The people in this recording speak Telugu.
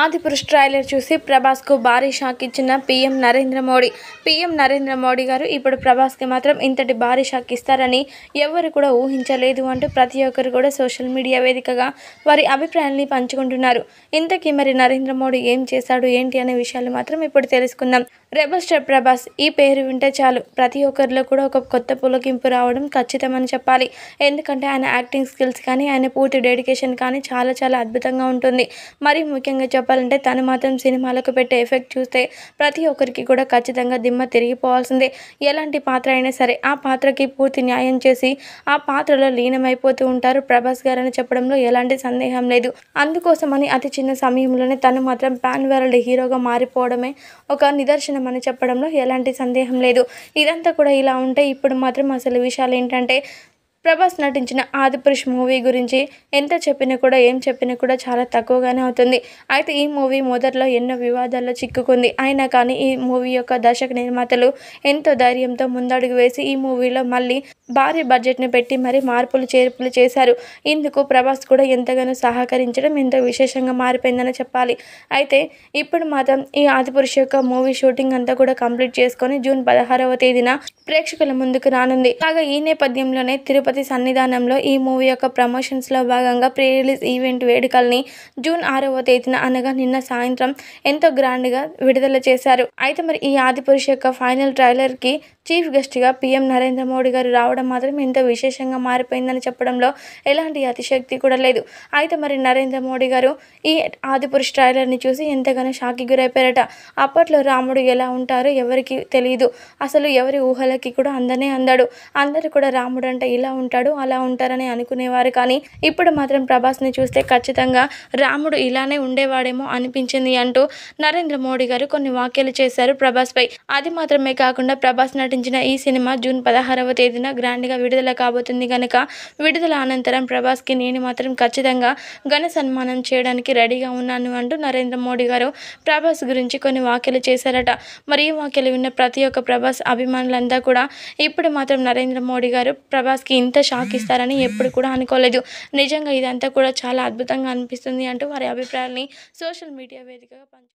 ఆదిపురుష్ ట్రైలర్ చూసి ప్రభాస్కు భారీ షాక్ ఇచ్చిన పీఎం నరేంద్ర మోడీ పీఎం నరేంద్ర మోడీ గారు ఇప్పుడు ప్రభాస్కి మాత్రం ఇంతటి భారీ షాక్ ఇస్తారని ఎవరు కూడా ఊహించలేదు అంటూ ప్రతి ఒక్కరు కూడా సోషల్ మీడియా వేదికగా వారి అభిప్రాయాన్ని పంచుకుంటున్నారు ఇంతకీ మరి నరేంద్ర మోడీ ఏం చేశాడు ఏంటి అనే విషయాలు మాత్రం ఇప్పుడు తెలుసుకుందాం రెబల్ స్టార్ ప్రభాస్ ఈ పేరు వింటే చాలు ప్రతి ఒక్కరిలో కూడా ఒక కొత్త పులకింపు రావడం ఖచ్చితమని చెప్పాలి ఎందుకంటే ఆయన యాక్టింగ్ స్కిల్స్ కానీ ఆయన పూర్తి డెడికేషన్ కానీ చాలా చాలా అద్భుతంగా ఉంటుంది మరి ముఖ్యంగా చెప్పాలంటే తను మాత్రం సినిమాలకు పెట్టే ఎఫెక్ట్ చూస్తే ప్రతి ఒక్కరికి కూడా ఖచ్చితంగా దిమ్మ తిరిగిపోవాల్సిందే ఎలాంటి పాత్ర అయినా సరే ఆ పాత్రకి పూర్తి న్యాయం చేసి ఆ పాత్రలో లీనమైపోతూ ఉంటారు ప్రభాస్ గారని చెప్పడంలో ఎలాంటి సందేహం లేదు అందుకోసమని అతి చిన్న సమయంలోనే తను మాత్రం పాన్ వరల్డ్ హీరోగా మారిపోవడమే ఒక నిదర్శనం చేశామని చెప్పడంలో ఎలాంటి సందేహం లేదు ఇదంతా కూడా ఇలా ఉంటే ఇప్పుడు మాత్రం అసలు విషయాలు ఏంటంటే ప్రభాస్ నటించిన ఆదిపురుష్ మూవీ గురించి ఎంత చెప్పినా కూడా ఏం చెప్పినా కూడా చాలా తక్కువగానే అవుతుంది అయితే ఈ మూవీ మొదట్లో ఎన్నో వివాదాల్లో చిక్కుకుంది అయినా కానీ ఈ మూవీ యొక్క దర్శక నిర్మాతలు ఎంతో ధైర్యంతో ముందడుగు వేసి ఈ మూవీలో మళ్ళీ భారీ బడ్జెట్ని పెట్టి మరి మార్పులు చేర్పులు చేశారు ఇందుకు ప్రభాస్ కూడా ఎంతగానో సహకరించడం ఎంతో విశేషంగా మారిపోయిందని చెప్పాలి అయితే ఇప్పుడు మాత్రం ఈ ఆదిపురుష్ యొక్క మూవీ షూటింగ్ అంతా కూడా కంప్లీట్ చేసుకొని జూన్ పదహారవ తేదీన ప్రేక్షకుల ముందుకు రానుంది కాగా ఈ నేపథ్యంలోనే తిరుపతి తిరుపతి సన్నిధానంలో ఈ మూవీ యొక్క ప్రమోషన్స్లో భాగంగా ప్రీ రిలీజ్ ఈవెంట్ వేడుకల్ని జూన్ ఆరవ తేదీన అనగా నిన్న సాయంత్రం ఎంతో గ్రాండ్గా విడుదల చేశారు అయితే మరి ఈ ఆదిపురుష యొక్క ఫైనల్ ట్రైలర్కి చీఫ్ గెస్ట్గా పీఎం నరేంద్ర మోడీ గారు రావడం మాత్రం ఎంతో విశేషంగా మారిపోయిందని చెప్పడంలో ఎలాంటి అతిశక్తి కూడా లేదు అయితే మరి నరేంద్ర మోడీ గారు ఈ ఆదిపురుష్ ట్రైలర్ని చూసి ఎంతగానో షాకి గురైపోయారట అప్పట్లో రాముడు ఎలా ఉంటారో ఎవరికి తెలియదు అసలు ఎవరి ఊహలకి కూడా అందనే అందాడు అందరూ కూడా రాముడు అంటే ఇలా ఉంటాడు అలా ఉంటారని అనుకునేవారు కానీ ఇప్పుడు మాత్రం ప్రభాస్ని చూస్తే ఖచ్చితంగా రాముడు ఇలానే ఉండేవాడేమో అనిపించింది అంటూ నరేంద్ర మోడీ గారు కొన్ని వ్యాఖ్యలు చేశారు ప్రభాస్పై అది మాత్రమే కాకుండా ప్రభాస్ నటించిన ఈ సినిమా జూన్ పదహారవ తేదీన గ్రాండ్గా విడుదల కాబోతుంది కనుక విడుదల అనంతరం ప్రభాస్కి నేను మాత్రం ఖచ్చితంగా ఘన సన్మానం చేయడానికి రెడీగా ఉన్నాను అంటూ నరేంద్ర మోడీ గారు ప్రభాస్ గురించి కొన్ని వ్యాఖ్యలు చేశారట మరి ఈ వ్యాఖ్యలు విన్న ప్రతి ఒక్క ప్రభాస్ అభిమానులంతా కూడా ఇప్పుడు మాత్రం నరేంద్ర మోడీ గారు ప్రభాస్కి కి ఇంత షాక్ ఇస్తారని ఎప్పుడు కూడా అనుకోలేదు నిజంగా ఇదంతా కూడా చాలా అద్భుతంగా అనిపిస్తుంది అంటూ వారి అభిప్రాయాన్ని సోషల్ మీడియా వేదికగా పంచు